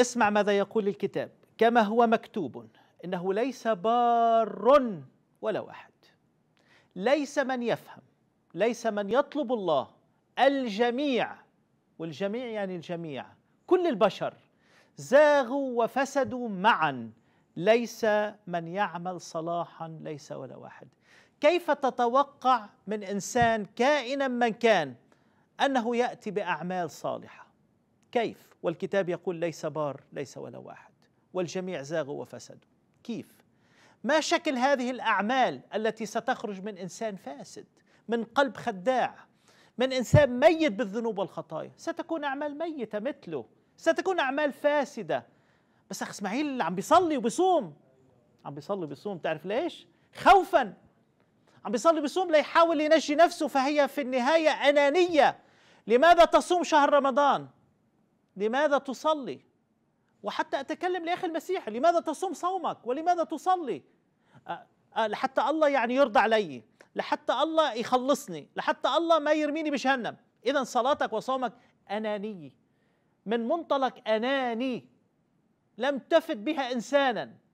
اسمع ماذا يقول الكتاب كما هو مكتوب انه ليس بار ولا واحد ليس من يفهم ليس من يطلب الله الجميع والجميع يعني الجميع كل البشر زاغوا وفسدوا معا ليس من يعمل صلاحا ليس ولا واحد كيف تتوقع من انسان كائنا من كان انه ياتي باعمال صالحه كيف والكتاب يقول ليس بار ليس ولا واحد والجميع زاغوا وفسدوا كيف ما شكل هذه الاعمال التي ستخرج من انسان فاسد من قلب خداع من انسان ميت بالذنوب والخطايا ستكون اعمال ميته مثله ستكون اعمال فاسده بس اخ اسماعيل اللي عم بيصلي وبيصوم عم بيصلي وبيصوم تعرف ليش خوفا عم بيصلي وبيصوم ليحاول ينجي نفسه فهي في النهايه انانيه لماذا تصوم شهر رمضان لماذا تصلي وحتى أتكلم لأخي المسيح لماذا تصوم صومك ولماذا تصلي لحتى الله يعني يرضى علي لحتى الله يخلصني لحتى الله ما يرميني بجهنم إذا صلاتك وصومك أناني من منطلق أناني لم تفد بها إنسانا